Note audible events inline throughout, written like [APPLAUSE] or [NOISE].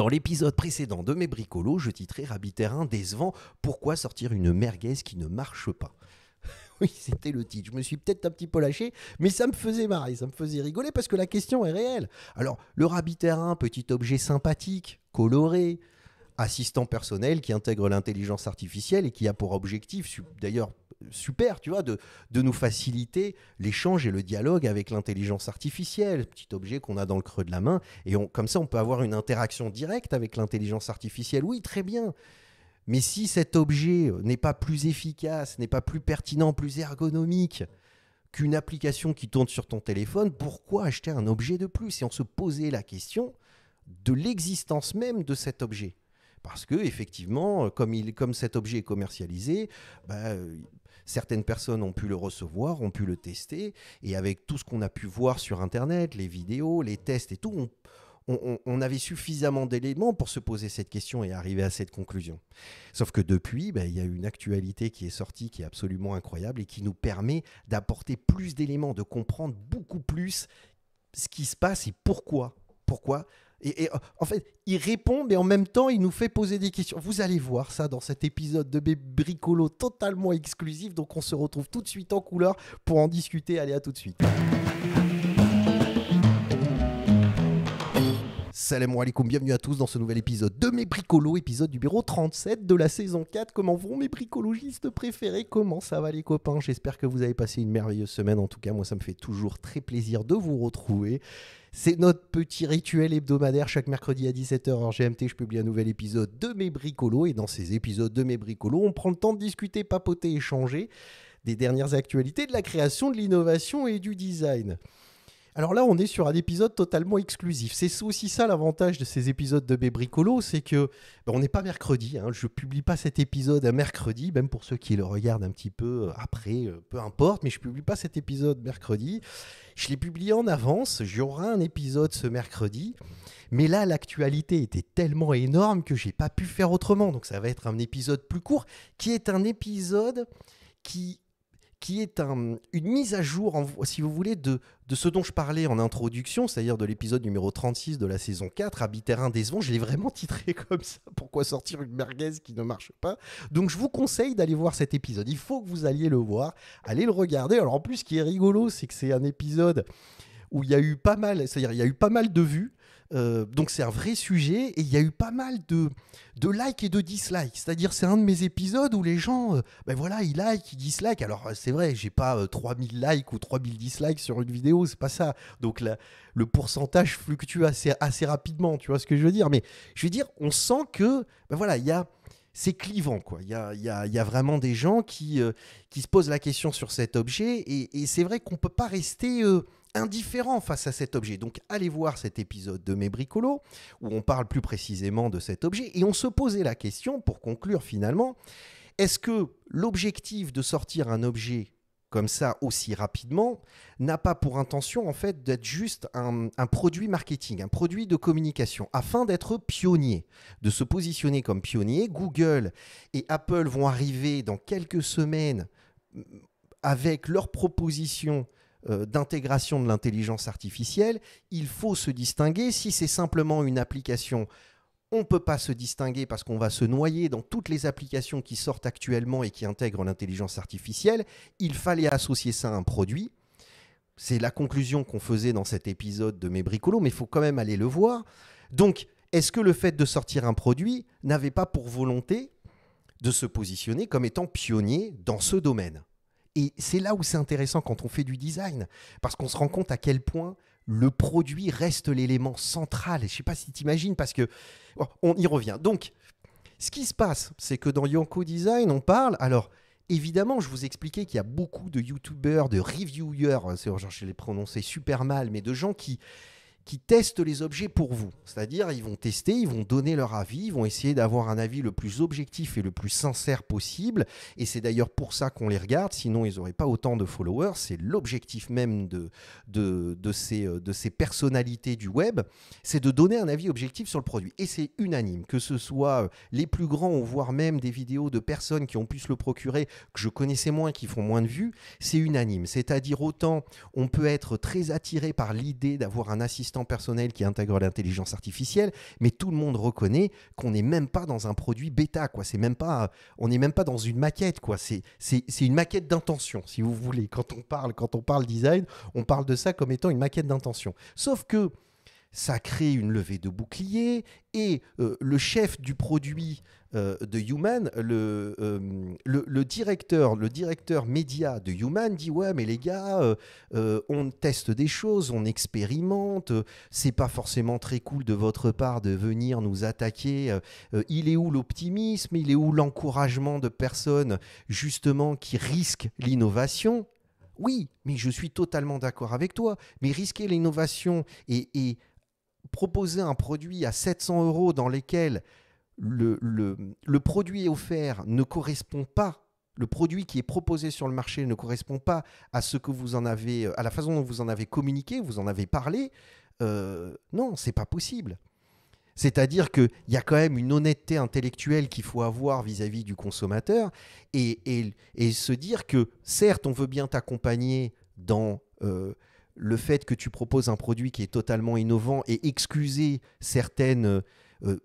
Dans l'épisode précédent de Mes Bricolos, je titrais Rabbi Terrain décevant Pourquoi sortir une merguez qui ne marche pas [LAUGHS] oui, c'était le titre. Je me suis peut-être un petit peu lâché, mais ça me faisait marrer, ça me faisait rigoler parce que la question est réelle. Alors, le rabbit terrain, petit objet sympathique, coloré, assistant personnel qui intègre l'intelligence artificielle et qui a pour objectif, d'ailleurs super, tu vois, de, nous faciliter l'échange et le dialogue avec l'intelligence artificielle, petit objet qu'on a dans le creux de la main. Et comme ça, on peut avoir une interaction directe avec l'intelligence artificielle. Oui, très bien. Mais si cet objet n'est pas plus efficace, n'est pas plus pertinent, plus ergonomique qu'une application qui tourne sur ton téléphone, pourquoi acheter un objet de plus Et on se posait la question de l'existence même de cet objet parce que effectivement, comme, il, comme cet objet est commercialisé, bah, certaines personnes ont pu le recevoir, ont pu le tester, et avec tout ce qu'on a pu voir sur Internet, les vidéos, les tests et tout, on, avait suffisamment d'éléments pour se poser cette question et arriver à cette conclusion. Sauf que depuis, ben, il y a une actualité qui est sortie qui est absolument incroyable et qui nous permet d'apporter plus d'éléments, de comprendre beaucoup plus ce qui se passe et pourquoi. Pourquoi et, en fait, il répond, mais en même temps, il nous fait poser des questions. Vous allez voir ça dans cet épisode de Bricolo totalement exclusif. Donc, on se retrouve tout de suite en couleur pour en discuter. Allez, à tout de suite. Salam alaikum, bienvenue à tous dans ce nouvel épisode de Mes Bricolos, épisode numéro 37 de la saison 4. Comment vont mes bricologistes préférés Comment ça va les copains J'espère que vous avez passé une merveilleuse semaine. En tout cas, moi, ça me fait toujours très plaisir de vous retrouver. C'est notre petit rituel hebdomadaire. Chaque mercredi à 17h en GMT, je publie un nouvel épisode de Mes Bricolos. Et dans ces épisodes de Mes Bricolos, on prend le temps de discuter, papoter, échanger des dernières actualités de la création, de l'innovation et du design. Alors là, on est sur un épisode totalement exclusif. C'est aussi ça l'avantage de ces épisodes de Bébricolo, c'est que ben, on n'est pas mercredi. Hein. Je ne publie pas cet épisode un mercredi, même pour ceux qui le regardent un petit peu euh, après, euh, peu importe. Mais je ne publie pas cet épisode mercredi. Je l'ai publié en avance. J'aurai un épisode ce mercredi. Mais là, l'actualité était tellement énorme que j'ai pas pu faire autrement. Donc ça va être un épisode plus court, qui est un épisode qui qui est une mise à jour, si vous voulez, de, ce dont je parlais en introduction, c'est-à-dire de l'épisode numéro 36 de la saison 4, des décevant. Je l'ai vraiment titré [LAUGHS] comme ça. Pourquoi sortir une merguez qui ne marche pas Donc, je vous conseille d'aller voir cet épisode. Il faut que vous alliez le voir, allez le regarder. Alors, en plus, ce qui est rigolo, c'est que c'est un épisode où il y a eu pas mal, cest il y a eu pas mal de vues euh, donc c'est un vrai sujet et il y a eu pas mal de, likes et de dislikes. C'est-à-dire c'est un de mes épisodes où les gens, euh, ben voilà, ils likent, ils dislikent. Alors euh, c'est vrai, j'ai pas 3000 likes ou 3000 dislikes sur une vidéo, c'est pas ça. Donc le pourcentage fluctue assez, rapidement, tu vois ce que je veux dire. Mais je veux dire, on sent que, ben voilà, il c'est clivant. quoi. Il y a, vraiment des gens qui, se posent la question sur cet objet. Et, c'est vrai qu'on ne peut pas rester indifférent face à cet objet. Donc allez voir cet épisode de Mes Bricolos où on parle plus précisément de cet objet et on se posait la question pour conclure finalement, est-ce que l'objectif de sortir un objet comme ça aussi rapidement n'a pas pour intention en fait d'être juste un, un, produit marketing, un produit de communication. Afin d'être pionnier, de se positionner comme pionnier, Google et Apple vont arriver dans quelques semaines mm, avec leur proposition euh, d'intégration de l'intelligence artificielle, il faut se distinguer. Si c'est simplement une application, on ne peut pas se distinguer parce qu'on va se noyer dans toutes les applications qui sortent actuellement et qui intègrent l'intelligence artificielle. Il fallait associer ça à un produit. C'est la conclusion qu'on faisait dans cet épisode de Mes Bricolos, mais il faut quand même aller le voir. Donc, est-ce que le fait de sortir un produit n'avait pas pour volonté de se positionner comme étant pionnier dans ce domaine et c'est là où c'est intéressant quand on fait du design, parce qu'on se rend compte à quel point le produit reste l'élément central. Et je ne sais pas si tu imagines, parce que on y revient. Donc, ce qui se passe, c'est que dans Yonko Design, on parle. Alors, évidemment, je vous expliquais qu'il y a beaucoup de YouTubers, de reviewers, hein, je les prononcer super mal, mais de gens qui qui testent les objets pour vous. C'est-à-dire, ils vont tester, ils vont donner leur avis, ils vont essayer d'avoir un avis le plus objectif et le plus sincère possible. Et c'est d'ailleurs pour ça qu'on les regarde, sinon ils n'auraient pas autant de followers. C'est l'objectif même de, de, ces, euh, de ces personnalités du web, c'est de donner un avis objectif sur le produit. Et c'est unanime, que ce soit euh, les plus grands, ou voire même des vidéos de personnes qui ont pu se le procurer, que je connaissais moins, qui font moins de vues, c'est unanime. C'est-à-dire, autant on peut être très attiré par l'idée d'avoir un assistant personnel qui intègre l'intelligence artificielle, mais tout le monde reconnaît qu'on n'est même pas dans un produit bêta, quoi. C'est même pas, on n'est même pas dans une maquette, quoi. C'est, c'est une maquette d'intention, si vous voulez. Quand on parle, quand on parle design, on parle de ça comme étant une maquette d'intention. Sauf que ça crée une levée de bouclier et euh, le chef du produit euh, de Human, euh, le, le, directeur, le directeur média de Human dit ouais mais les gars, on teste des choses, on expérimente, c'est pas forcément très cool de votre part de venir nous attaquer. il est où l'optimisme, il est où l'encouragement de personnes justement qui risquent l'innovation oui, mais je suis totalement d'accord avec toi. Mais risquer l'innovation et proposer un produit à 700 euros dans lequel le, le, produit offert ne correspond pas, le produit qui est proposé sur le marché ne correspond pas à ce que vous en avez, à la façon dont vous en avez communiqué, vous en avez parlé, euh, non, c'est pas possible. C'est-à-dire qu'il y a quand même une honnêteté intellectuelle qu'il faut avoir vis-à-vis du consommateur et, se dire que certes, on veut bien t'accompagner dans euh, le fait que tu proposes un produit qui est totalement innovant et excuser certaines euh, euh,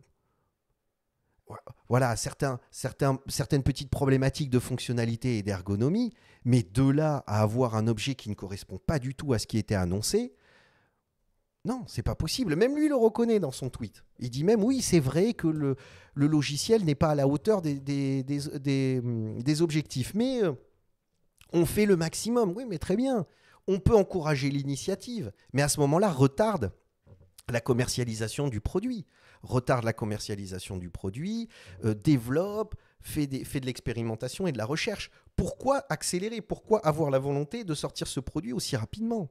voilà, certains, certaines petites problématiques de fonctionnalité et d'ergonomie, mais de là à avoir un objet qui ne correspond pas du tout à ce qui était annoncé, non, c'est pas possible. Même lui le reconnaît dans son tweet. Il dit même oui, c'est vrai que le, logiciel n'est pas à la hauteur des hum, objectifs, mais euh, on fait le maximum. Oui, mais très bien. On peut encourager l'initiative, mais à ce moment-là, retarde la commercialisation du produit. Retarde la commercialisation du produit, euh, développe, fait, de l'expérimentation et de la recherche. Pourquoi accélérer Pourquoi avoir la volonté de sortir ce produit aussi rapidement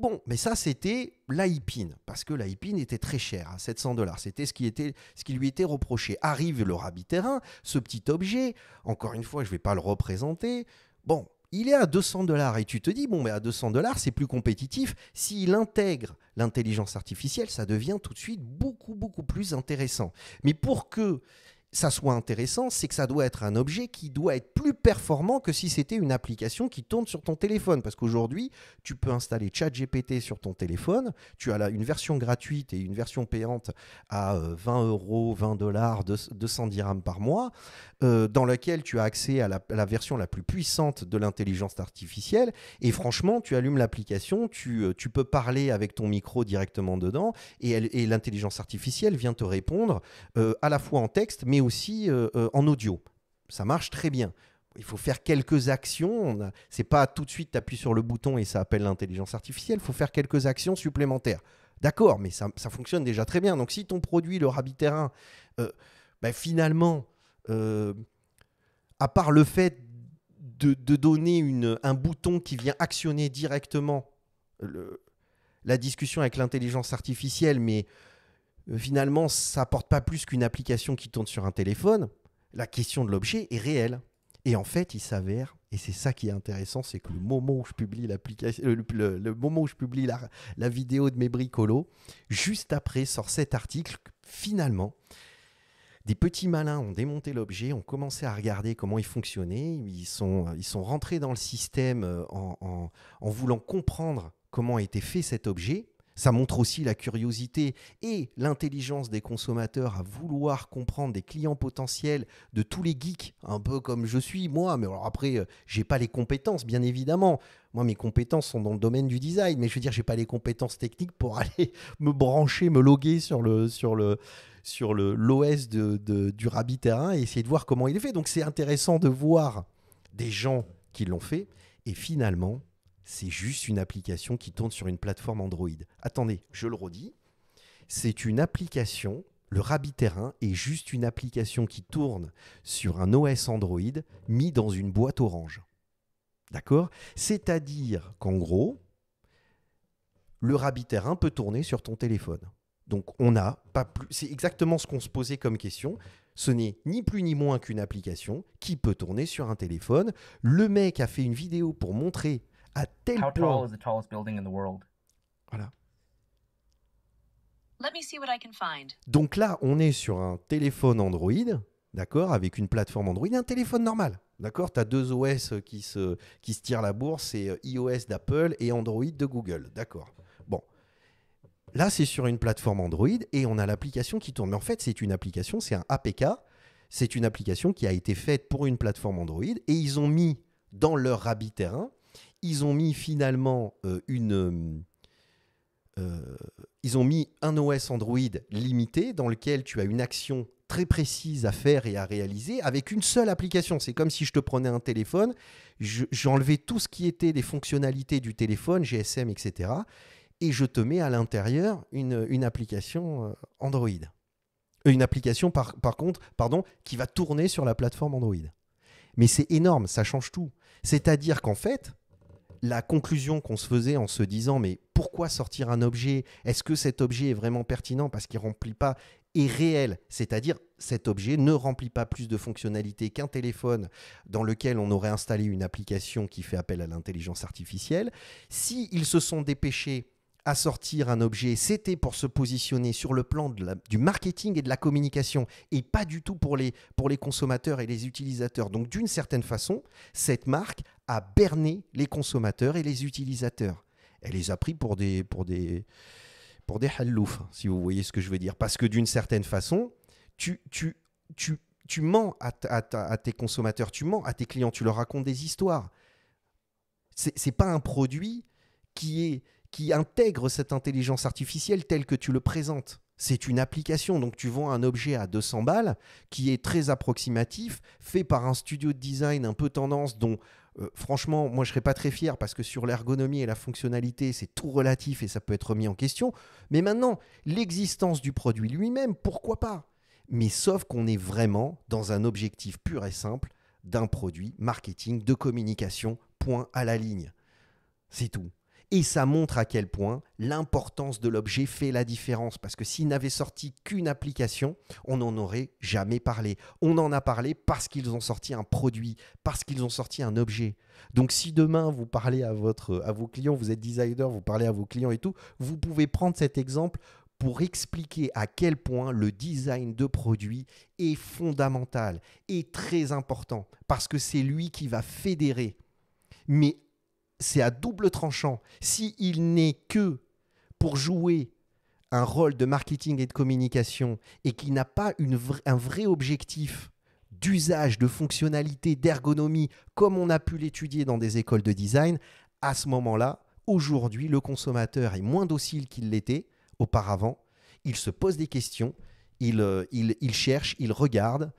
Bon, mais ça, c'était l'ipine, parce que l'ipine était très cher, à hein, 700 dollars. C'était ce qui, ce qui lui était reproché. Arrive le rabbit Terrain, ce petit objet, encore une fois, je ne vais pas le représenter. Bon, il est à 200 dollars et tu te dis, bon, mais à 200 dollars, c'est plus compétitif. S'il intègre l'intelligence artificielle, ça devient tout de suite beaucoup, beaucoup plus intéressant. Mais pour que ça soit intéressant, c'est que ça doit être un objet qui doit être plus performant que si c'était une application qui tourne sur ton téléphone. Parce qu'aujourd'hui, tu peux installer ChatGPT sur ton téléphone. Tu as une version gratuite et une version payante à 20 euh, euros, 20 dollars, 200 dirhams par mois, euh, dans laquelle tu as accès à la, version la plus puissante de l'intelligence artificielle. Et franchement, tu allumes l'application, tu, euh, peux parler avec ton micro directement dedans et, l'intelligence artificielle vient te répondre à la fois en texte, mais aussi euh, euh, en audio. Ça marche très bien il faut faire quelques actions. C'est pas tout de suite appuyer sur le bouton et ça appelle l'intelligence artificielle. Il faut faire quelques actions supplémentaires. D'accord, mais ça, fonctionne déjà très bien. Donc si ton produit, le Rabbit Terrain, euh, bah, finalement, à part le fait de, de donner une, un bouton qui vient actionner directement le, la discussion avec l'intelligence artificielle, mais euh, finalement, ça apporte pas plus qu'une application qui tourne sur un téléphone, la question de l'objet est réelle. Et en fait, il s'avère, et c'est ça qui est intéressant, c'est que le moment où je publie l'application, euh, le, moment où je publie la, vidéo de mes bricolos, juste après sort cet article, finalement, des petits malins ont démonté l'objet, ont commencé à regarder comment il fonctionnait, ils sont, ils sont rentrés dans le système euh, en, en voulant comprendre comment a été fait cet objet, ça montre aussi la curiosité et l'intelligence des consommateurs à vouloir comprendre des clients potentiels de tous les geeks, un peu comme je suis moi, mais alors après, euh, j'ai pas les compétences, bien évidemment. Moi, mes compétences sont dans le domaine du design, mais je veux dire, j'ai pas les compétences techniques pour [LAUGHS] aller me brancher, me loguer sur le sur le sur le l'OS de, du Rabbit Terrain et essayer de voir comment il est fait. Donc, c'est intéressant de voir des gens qui l'ont fait et finalement c'est juste une application qui tourne sur une plateforme Android. Attendez, je le redis, c'est une application, le Rabbit Terrain est juste une application qui tourne sur un OS Android mis dans une boîte orange. D'accord C'est-à-dire qu'en gros, le Rabbit Terrain peut tourner sur ton téléphone. Donc on a pas plus. C'est exactement ce qu'on se posait comme question. Ce n'est ni plus ni moins qu'une application qui peut tourner sur un téléphone. Le mec a fait une vidéo pour montrer à tel point. Voilà. Donc là, on est sur un téléphone Android, d'accord, avec une plateforme Android, un téléphone normal, d'accord. Tu as deux OS qui se, qui se tirent la bourse, c'est euh, iOS d'Apple et Android de Google, d'accord. Bon. Là, c'est sur une plateforme Android et on a l'application qui tourne. Mais en fait, c'est une application, c'est un APK. C'est une application qui a été faite pour une plateforme Android et ils ont mis dans leur rabbit terrain ils ont mis finalement euh, une. Euh, euh, ils ont mis un OS Android limité dans lequel tu as une action très précise à faire et à réaliser avec une seule application. C'est comme si je te prenais un téléphone, j'enlevais tout ce qui était des fonctionnalités du téléphone, GSM, etc. Et je te mets à l'intérieur une, une, application Android. Une application, par, par contre, pardon, qui va tourner sur la plateforme Android. Mais c'est énorme, ça change tout. C'est-à-dire qu'en fait, la conclusion qu'on se faisait en se disant mais pourquoi sortir un objet Est-ce que cet objet est vraiment pertinent parce qu'il remplit pas est réel, c'est-à-dire cet objet ne remplit pas plus de fonctionnalités qu'un téléphone dans lequel on aurait installé une application qui fait appel à l'intelligence artificielle. S'ils ils se sont dépêchés à sortir un objet, c'était pour se positionner sur le plan du marketing et de la communication, et pas du tout pour les, pour les consommateurs et les utilisateurs. Donc d'une certaine façon, cette marque a berner les consommateurs et les utilisateurs. Elle les a pris pour des, pour des, pour des halloufs, si vous voyez ce que je veux dire. Parce que d'une certaine façon, tu, tu, tu, tu mens à, à, tes consommateurs, tu mens à tes clients, tu leur racontes des histoires. C'est n'est pas un produit qui, est, qui intègre cette intelligence artificielle telle que tu le présentes. C'est une application, donc tu vends un objet à 200 balles qui est très approximatif, fait par un studio de design un peu tendance dont euh, franchement, moi, je serais pas très fier parce que sur l'ergonomie et la fonctionnalité, c'est tout relatif et ça peut être remis en question. Mais maintenant, l'existence du produit lui-même, pourquoi pas Mais sauf qu'on est vraiment dans un objectif pur et simple d'un produit marketing de communication, point à la ligne. C'est tout. Et ça montre à quel point l'importance de l'objet fait la différence. Parce que s'ils n'avaient sorti qu'une application, on n'en aurait jamais parlé. On en a parlé parce qu'ils ont sorti un produit, parce qu'ils ont sorti un objet. Donc si demain vous parlez à, votre, à vos clients, vous êtes designer, vous parlez à vos clients et tout, vous pouvez prendre cet exemple pour expliquer à quel point le design de produit est fondamental et très important, parce que c'est lui qui va fédérer. Mais c'est à double tranchant. S'il n'est que pour jouer un rôle de marketing et de communication et qu'il n'a pas un vrai objectif d'usage, de fonctionnalité, d'ergonomie, comme on a pu l'étudier dans des écoles de design, à ce moment-là, aujourd'hui, le consommateur est moins docile qu'il l'était auparavant. Il se pose des questions, il euh, cherche, il regarde,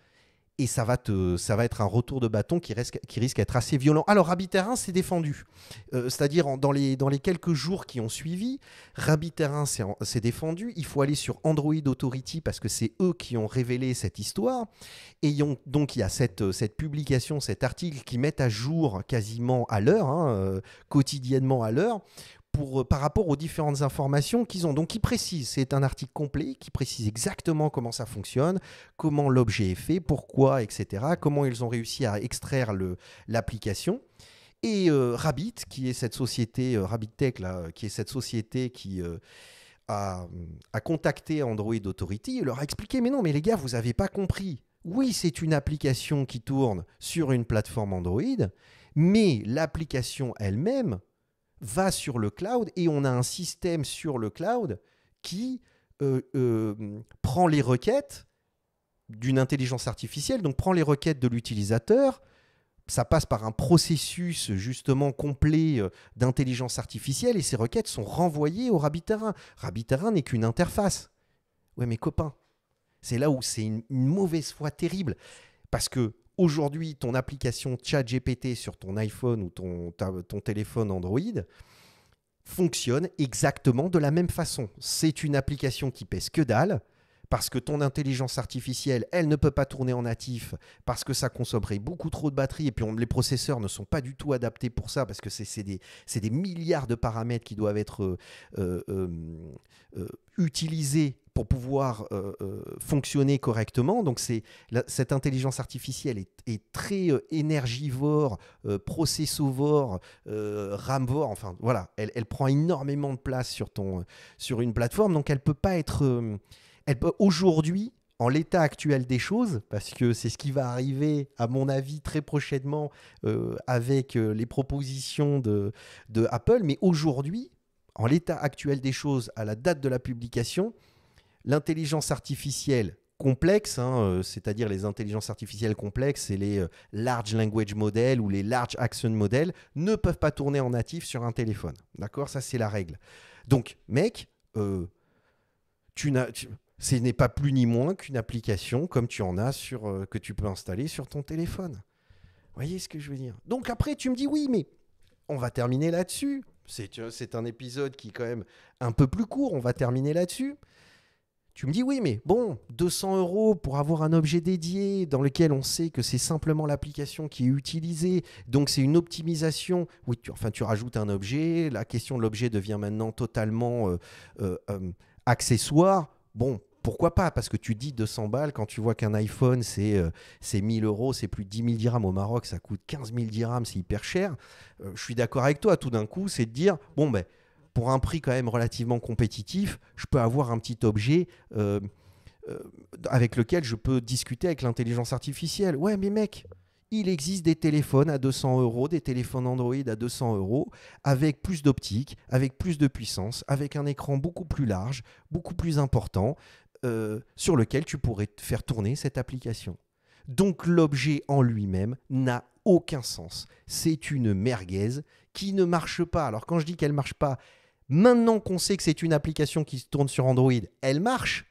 et ça va, te, ça va être un retour de bâton qui, risque, qui risque d'être assez violent. Alors, Rabbi Terrain s'est défendu. Euh, c'est-à-dire, dans les, dans les quelques jours qui ont suivi, Rabbi Terrain s'est défendu. Il faut aller sur Android Authority parce que c'est eux qui ont révélé cette histoire. Et donc, il y a cette, cette publication, cet article qui met à jour quasiment à l'heure, hein, euh, quotidiennement à l'heure, euh, par rapport aux différentes informations qu'ils ont. Donc, ils précisent. c'est un article complet qui précise exactement comment ça fonctionne, comment l'objet est fait, pourquoi, etc., comment ils ont réussi à extraire l'application. Et euh, Rabbit, qui est cette société, euh, Rabbit Tech, qui est cette société qui a, contacté Android Authority, leur a expliqué, mais non, mais les gars, vous n'avez pas compris. Oui, c'est une application qui tourne sur une plateforme Android, mais l'application elle-même va sur le cloud et on a un système sur le cloud qui euh, euh, prend les requêtes d'une intelligence artificielle, donc prend les requêtes de l'utilisateur. Ça passe par un processus justement complet euh, d'intelligence artificielle et ces requêtes sont renvoyées au Rabbit-Terrain. n'est qu'une interface. Ouais, mes copains, c'est là où c'est une mauvaise foi terrible parce que aujourd'hui ton application ChatGPT sur ton iPhone ou ton, ton téléphone Android fonctionne exactement de la même façon. C'est une application qui pèse que dalle parce que ton intelligence artificielle, elle ne peut pas tourner en natif parce que ça consommerait beaucoup trop de batterie et puis les processeurs ne sont pas du tout adaptés pour ça parce que c'est des, milliards de paramètres qui doivent être euh, euh, euh, utilisés pour pouvoir euh, euh, fonctionner correctement. Donc cette intelligence artificielle est, très euh, énergivore, processovore, ramvore. Enfin voilà, elle, prend énormément de place sur ton sur une plateforme. Donc elle peut pas être, elle peut aujourd'hui en l'état actuel des choses, parce que c'est ce qui va arriver, à mon avis, très prochainement avec les propositions de, de Apple. Mais aujourd'hui, en l'état actuel des choses, à la date de la publication, l'intelligence artificielle complexe, hein, euh, c'est-à-dire les intelligences artificielles complexes et les euh, large language models ou les large action models, ne peuvent pas tourner en natif sur un téléphone. D'accord Ça, c'est la règle. Donc, mec, euh, tu n'as. Ce n'est pas plus ni moins qu'une application comme tu en as sur, que tu peux installer sur ton téléphone. Vous voyez ce que je veux dire Donc après, tu me dis oui, mais on va terminer là-dessus. C'est un épisode qui est quand même un peu plus court, on va terminer là-dessus. Tu me dis oui, mais bon, 200 euros pour avoir un objet dédié dans lequel on sait que c'est simplement l'application qui est utilisée, donc c'est une optimisation. Oui, tu, enfin, tu rajoutes un objet, la question de l'objet devient maintenant totalement euh, euh, euh, accessoire. Bon, pourquoi pas Parce que tu dis 200 balles quand tu vois qu'un iPhone, c'est 1000 euros, c'est plus de 10 000 dirhams au Maroc, ça coûte 15 000 dirhams, c'est hyper cher. je suis d'accord avec toi, tout d'un coup, c'est de dire, bon, ben, pour un prix quand même relativement compétitif, je peux avoir un petit objet euh, euh, avec lequel je peux discuter avec l'intelligence artificielle. Ouais, mais mec, il existe des téléphones à 200 euros, des téléphones Android à 200 euros, avec plus d'optique, avec plus de puissance, avec un écran beaucoup plus large, beaucoup plus important, euh, sur lequel tu pourrais faire tourner cette application. Donc l'objet en lui-même n'a aucun sens. C'est une merguez qui ne marche pas. Alors quand je dis qu'elle ne marche pas, Maintenant qu'on sait que c'est une application qui tourne sur Android, elle marche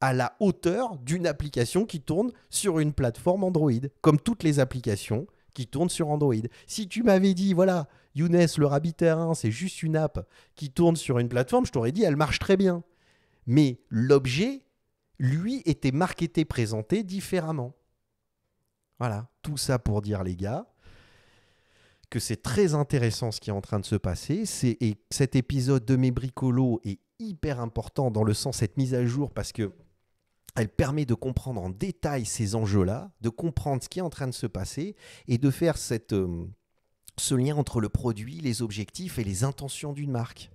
à la hauteur d'une application qui tourne sur une plateforme Android, comme toutes les applications qui tournent sur Android. Si tu m'avais dit, voilà, Younes, le Rabbit c'est juste une app qui tourne sur une plateforme, je t'aurais dit, elle marche très bien. Mais l'objet, lui, était marketé, présenté différemment. Voilà, tout ça pour dire, les gars, que c'est très intéressant ce qui est en train de se passer. C'est, et cet épisode de Mes Bricolos est hyper important dans le sens cette mise à jour parce que elle permet de comprendre en détail ces enjeux-là, de comprendre ce qui est en train de se passer et de faire cette, euh, ce lien entre le produit, les objectifs et les intentions d'une marque.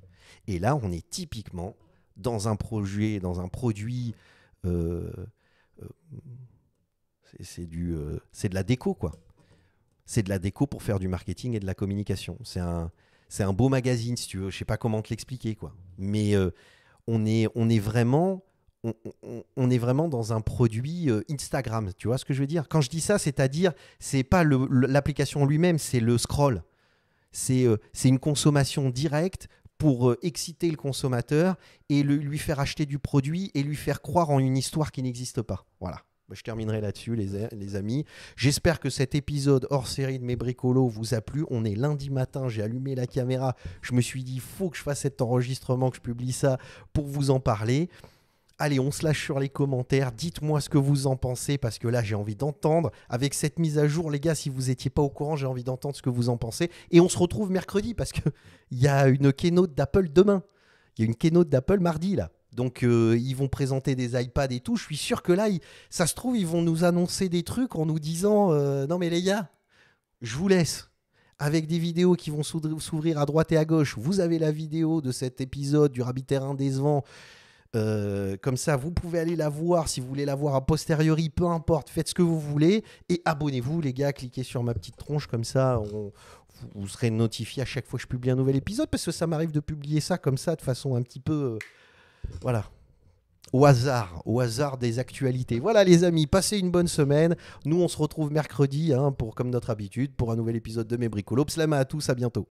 Et là, on est typiquement dans un projet, dans un produit. Euh, euh, c'est, du, c'est de la déco, quoi c'est de la déco pour faire du marketing et de la communication. C'est un, c'est un beau magazine, si tu veux. Je sais pas comment te l'expliquer, quoi. Mais euh, on, est, on est vraiment. On, est vraiment dans un produit euh, Instagram, tu vois ce que je veux dire Quand je dis ça, c'est-à-dire, c'est pas l'application lui-même, c'est le scroll. C'est euh, c'est une consommation directe pour exciter le consommateur et lui faire acheter du produit et lui faire croire en une histoire qui n'existe pas. Voilà. Bah, je terminerai là-dessus, les, amis. J'espère que cet épisode hors série de mes bricolos vous a plu. On est lundi matin, j'ai allumé la caméra. Je me suis dit, il faut que je fasse cet enregistrement, que je publie ça pour vous en parler. Allez, on se lâche sur les commentaires. Dites-moi ce que vous en pensez parce que là, j'ai envie d'entendre. Avec cette mise à jour, les gars, si vous n'étiez pas au courant, j'ai envie d'entendre ce que vous en pensez. Et on se retrouve mercredi parce qu'il [LAUGHS] y a une keynote d'Apple demain. Il y a une keynote d'Apple mardi, là. Donc euh, ils vont présenter des iPads et tout. Je suis sûr que là, ça se trouve, ils vont nous annoncer des trucs en nous disant euh, non mais les gars, je vous laisse avec des vidéos qui vont s'ouvrir à droite et à gauche. Vous avez la vidéo de cet épisode du Rabbit Terrain décevant. Euh, comme ça, vous pouvez aller la voir si vous voulez la voir a posteriori, peu importe, faites ce que vous voulez et abonnez-vous, les gars. Cliquez sur ma petite tronche, comme ça, vous serez notifié à chaque fois que je publie un nouvel épisode parce que ça m'arrive de publier ça comme ça de façon un petit peu. Voilà. Au hasard, au hasard des actualités. Voilà les amis, passez une bonne semaine. Nous, on se retrouve mercredi, hein, pour, comme notre habitude, pour un nouvel épisode de Mes Bricolos. Slama à tous, à bientôt.